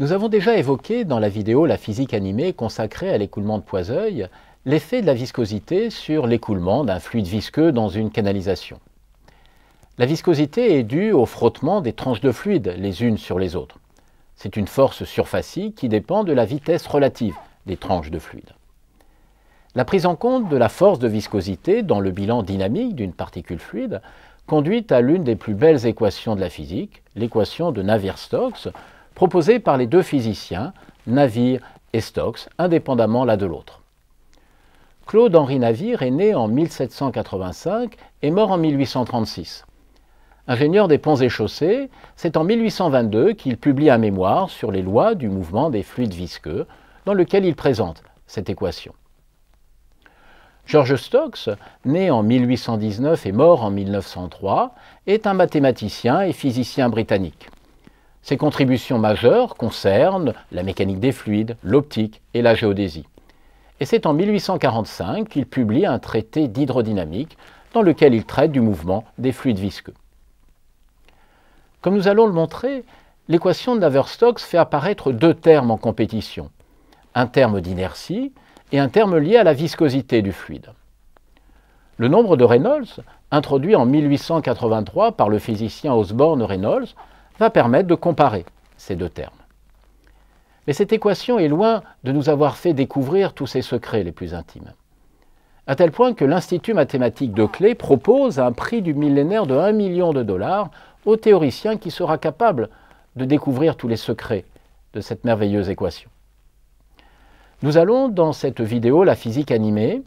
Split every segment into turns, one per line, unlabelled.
Nous avons déjà évoqué dans la vidéo La physique animée consacrée à l'écoulement de Poiseuil l'effet de la viscosité sur l'écoulement d'un fluide visqueux dans une canalisation. La viscosité est due au frottement des tranches de fluide les unes sur les autres. C'est une force surfacique qui dépend de la vitesse relative des tranches de fluide. La prise en compte de la force de viscosité dans le bilan dynamique d'une particule fluide conduit à l'une des plus belles équations de la physique, l'équation de Navier-Stokes, proposé par les deux physiciens, Navire et Stokes, indépendamment l'un de l'autre. Claude-Henri Navire est né en 1785 et mort en 1836. Ingénieur des ponts et chaussées, c'est en 1822 qu'il publie un mémoire sur les lois du mouvement des fluides visqueux, dans lequel il présente cette équation. George Stokes, né en 1819 et mort en 1903, est un mathématicien et physicien britannique. Ses contributions majeures concernent la mécanique des fluides, l'optique et la géodésie. Et c'est en 1845 qu'il publie un traité d'hydrodynamique dans lequel il traite du mouvement des fluides visqueux. Comme nous allons le montrer, l'équation de navier fait apparaître deux termes en compétition, un terme d'inertie et un terme lié à la viscosité du fluide. Le nombre de Reynolds, introduit en 1883 par le physicien Osborne Reynolds, va permettre de comparer ces deux termes. Mais cette équation est loin de nous avoir fait découvrir tous ses secrets les plus intimes. À tel point que l'Institut mathématique de Clé propose un prix du millénaire de 1 million de dollars au théoricien qui sera capable de découvrir tous les secrets de cette merveilleuse équation. Nous allons, dans cette vidéo La physique animée,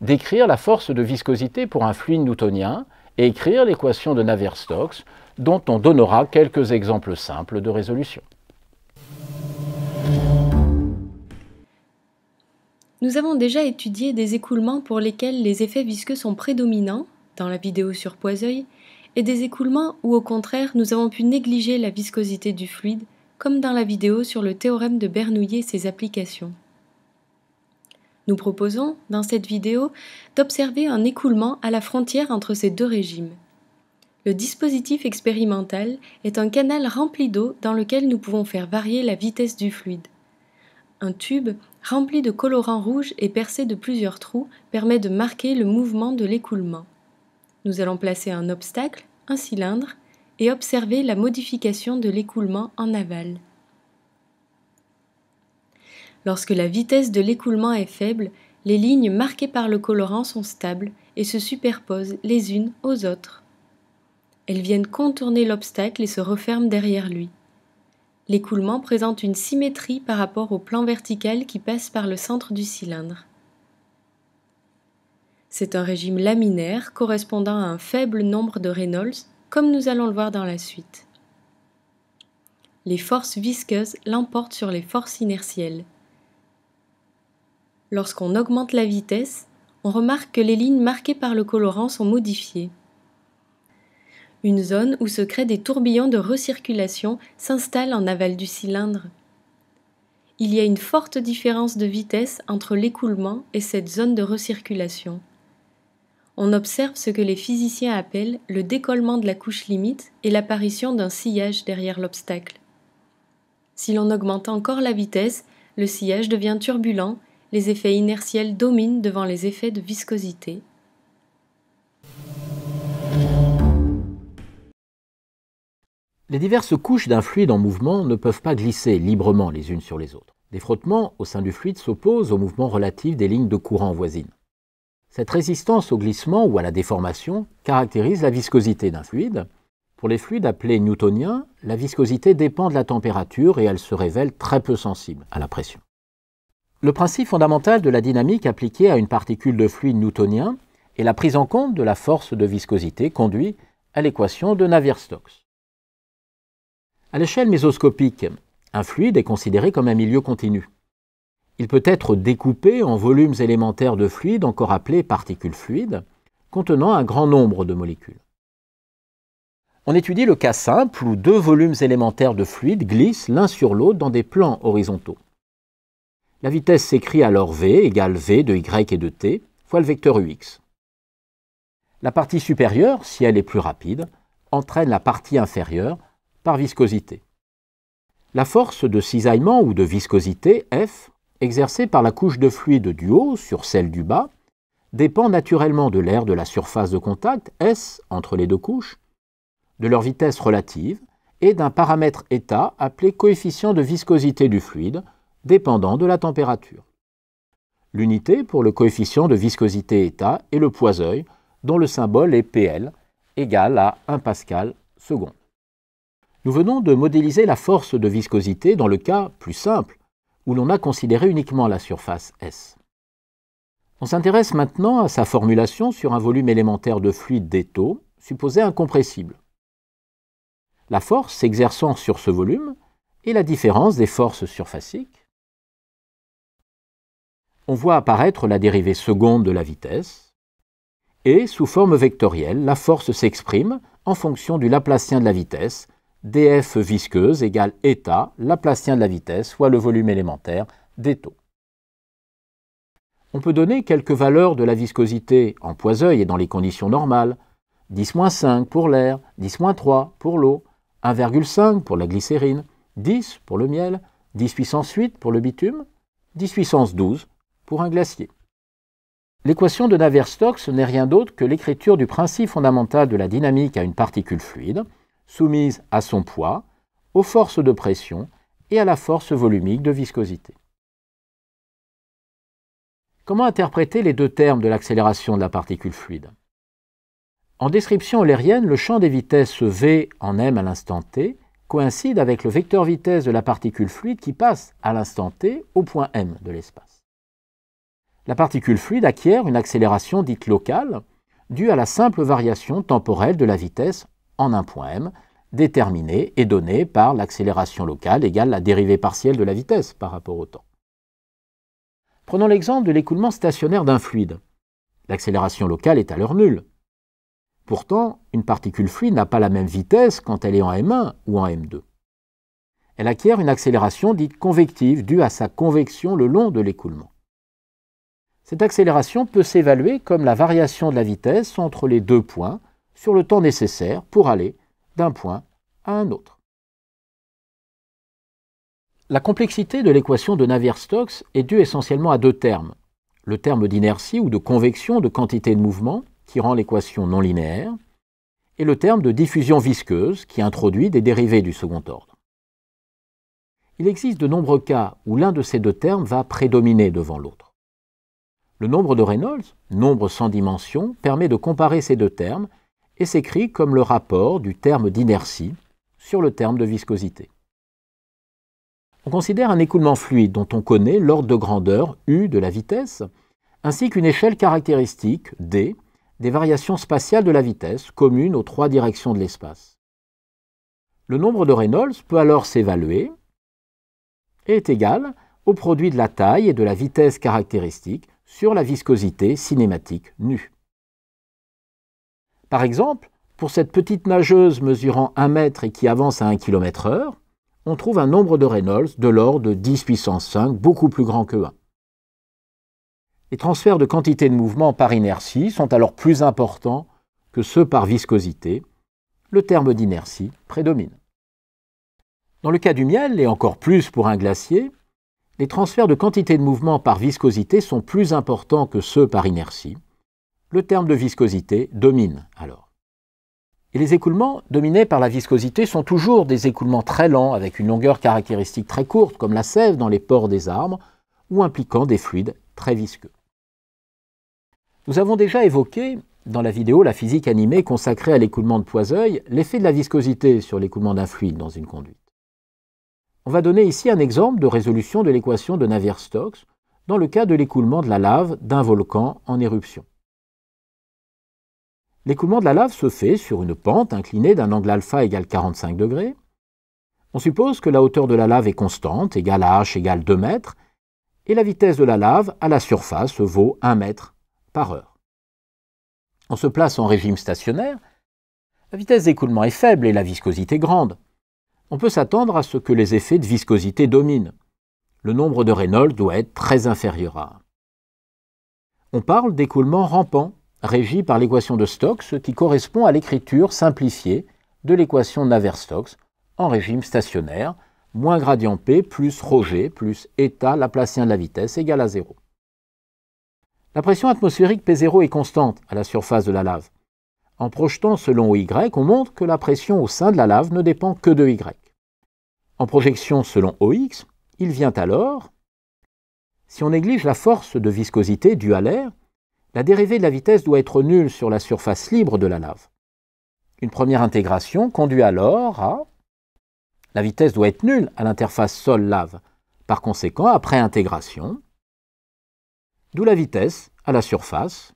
décrire la force de viscosité pour un fluide newtonien et écrire l'équation de Navier-Stokes dont on donnera quelques exemples simples de résolution.
Nous avons déjà étudié des écoulements pour lesquels les effets visqueux sont prédominants, dans la vidéo sur Poiseuil, et des écoulements où au contraire nous avons pu négliger la viscosité du fluide, comme dans la vidéo sur le théorème de Bernoulli et ses applications. Nous proposons, dans cette vidéo, d'observer un écoulement à la frontière entre ces deux régimes. Le dispositif expérimental est un canal rempli d'eau dans lequel nous pouvons faire varier la vitesse du fluide. Un tube rempli de colorants rouge et percé de plusieurs trous permet de marquer le mouvement de l'écoulement. Nous allons placer un obstacle, un cylindre, et observer la modification de l'écoulement en aval. Lorsque la vitesse de l'écoulement est faible, les lignes marquées par le colorant sont stables et se superposent les unes aux autres. Elles viennent contourner l'obstacle et se referment derrière lui. L'écoulement présente une symétrie par rapport au plan vertical qui passe par le centre du cylindre. C'est un régime laminaire correspondant à un faible nombre de Reynolds, comme nous allons le voir dans la suite. Les forces visqueuses l'emportent sur les forces inertielles. Lorsqu'on augmente la vitesse, on remarque que les lignes marquées par le colorant sont modifiées une zone où se créent des tourbillons de recirculation s'installe en aval du cylindre. Il y a une forte différence de vitesse entre l'écoulement et cette zone de recirculation. On observe ce que les physiciens appellent le décollement de la couche limite et l'apparition d'un sillage derrière l'obstacle. Si l'on augmente encore la vitesse, le sillage devient turbulent, les effets inertiels dominent devant les effets de viscosité
Les diverses couches d'un fluide en mouvement ne peuvent pas glisser librement les unes sur les autres. Des frottements au sein du fluide s'opposent au mouvement relatif des lignes de courant voisines. Cette résistance au glissement ou à la déformation caractérise la viscosité d'un fluide. Pour les fluides appelés newtoniens, la viscosité dépend de la température et elle se révèle très peu sensible à la pression. Le principe fondamental de la dynamique appliquée à une particule de fluide newtonien est la prise en compte de la force de viscosité conduit à l'équation de Navier-Stokes. À l'échelle mésoscopique, un fluide est considéré comme un milieu continu. Il peut être découpé en volumes élémentaires de fluide, encore appelés particules fluides, contenant un grand nombre de molécules. On étudie le cas simple où deux volumes élémentaires de fluide glissent l'un sur l'autre dans des plans horizontaux. La vitesse s'écrit alors v égale v de y et de t fois le vecteur ux. La partie supérieure, si elle est plus rapide, entraîne la partie inférieure par viscosité. La force de cisaillement ou de viscosité, F, exercée par la couche de fluide du haut sur celle du bas, dépend naturellement de l'air de la surface de contact, S, entre les deux couches, de leur vitesse relative et d'un paramètre état appelé coefficient de viscosité du fluide, dépendant de la température. L'unité pour le coefficient de viscosité état est le poiseuil, dont le symbole est PL, égal à 1 pascal seconde. Nous venons de modéliser la force de viscosité dans le cas plus simple, où l'on a considéré uniquement la surface S. On s'intéresse maintenant à sa formulation sur un volume élémentaire de fluide d'étau, supposé incompressible. La force s'exerçant sur ce volume est la différence des forces surfaciques. On voit apparaître la dérivée seconde de la vitesse. Et, sous forme vectorielle, la force s'exprime en fonction du Laplacien de la vitesse, dF visqueuse égale la l'aplastien de la vitesse, fois le volume élémentaire des taux. On peut donner quelques valeurs de la viscosité en poiseuil et dans les conditions normales. 10-5 pour l'air, 10-3 pour l'eau, 1,5 pour la glycérine, 10 pour le miel, 10 puissance 8 pour le bitume, 10 puissance 12 pour un glacier. L'équation de Navier-Stokes n'est rien d'autre que l'écriture du principe fondamental de la dynamique à une particule fluide, soumise à son poids, aux forces de pression et à la force volumique de viscosité. Comment interpréter les deux termes de l'accélération de la particule fluide En description eulérienne, le champ des vitesses v en m à l'instant t coïncide avec le vecteur vitesse de la particule fluide qui passe à l'instant t au point m de l'espace. La particule fluide acquiert une accélération dite locale due à la simple variation temporelle de la vitesse en un M, déterminé et donné par l'accélération locale égale la dérivée partielle de la vitesse par rapport au temps. Prenons l'exemple de l'écoulement stationnaire d'un fluide. L'accélération locale est alors nulle. Pourtant, une particule fluide n'a pas la même vitesse quand elle est en m1 ou en m2. Elle acquiert une accélération dite convective due à sa convection le long de l'écoulement. Cette accélération peut s'évaluer comme la variation de la vitesse entre les deux points sur le temps nécessaire pour aller d'un point à un autre. La complexité de l'équation de Navier-Stokes est due essentiellement à deux termes. Le terme d'inertie ou de convection de quantité de mouvement, qui rend l'équation non linéaire, et le terme de diffusion visqueuse, qui introduit des dérivés du second ordre. Il existe de nombreux cas où l'un de ces deux termes va prédominer devant l'autre. Le nombre de Reynolds, nombre sans dimension, permet de comparer ces deux termes et s'écrit comme le rapport du terme d'inertie sur le terme de viscosité. On considère un écoulement fluide dont on connaît l'ordre de grandeur U de la vitesse, ainsi qu'une échelle caractéristique D des variations spatiales de la vitesse communes aux trois directions de l'espace. Le nombre de Reynolds peut alors s'évaluer et est égal au produit de la taille et de la vitesse caractéristique sur la viscosité cinématique nu. Par exemple, pour cette petite nageuse mesurant 1 mètre et qui avance à 1 km heure, on trouve un nombre de Reynolds de l'ordre de 10 puissance 5, beaucoup plus grand que 1. Les transferts de quantité de mouvement par inertie sont alors plus importants que ceux par viscosité. Le terme d'inertie prédomine. Dans le cas du miel, et encore plus pour un glacier, les transferts de quantité de mouvement par viscosité sont plus importants que ceux par inertie le terme de viscosité domine alors. Et les écoulements dominés par la viscosité sont toujours des écoulements très lents avec une longueur caractéristique très courte comme la sève dans les pores des arbres ou impliquant des fluides très visqueux. Nous avons déjà évoqué dans la vidéo La physique animée consacrée à l'écoulement de Poiseuil l'effet de la viscosité sur l'écoulement d'un fluide dans une conduite. On va donner ici un exemple de résolution de l'équation de Navier-Stokes dans le cas de l'écoulement de la lave d'un volcan en éruption. L'écoulement de la lave se fait sur une pente inclinée d'un angle alpha égale 45 degrés. On suppose que la hauteur de la lave est constante, égale à h égale 2 mètres, et la vitesse de la lave à la surface vaut 1 mètre par heure. On se place en régime stationnaire. La vitesse d'écoulement est faible et la viscosité grande. On peut s'attendre à ce que les effets de viscosité dominent. Le nombre de Reynolds doit être très inférieur à 1. On parle d'écoulement rampant régie par l'équation de Stokes ce qui correspond à l'écriture simplifiée de l'équation Navier-Stokes en régime stationnaire, moins gradient P plus ρg plus état laplacien de la vitesse égale à 0. La pression atmosphérique P0 est constante à la surface de la lave. En projetant selon OY, on montre que la pression au sein de la lave ne dépend que de Y. En projection selon OX, il vient alors, si on néglige la force de viscosité due à l'air, la dérivée de la vitesse doit être nulle sur la surface libre de la lave. Une première intégration conduit alors à la vitesse doit être nulle à l'interface sol-lave. Par conséquent, après intégration, d'où la vitesse à la surface,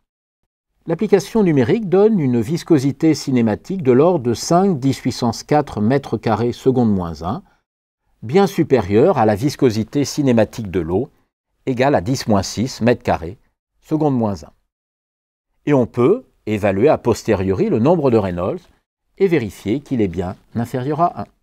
l'application numérique donne une viscosité cinématique de l'ordre de 5 10 puissance 4 m2 seconde moins 1, bien supérieure à la viscosité cinématique de l'eau, égale à 10 6 m2 seconde moins 1 et on peut évaluer a posteriori le nombre de Reynolds et vérifier qu'il est bien inférieur à 1.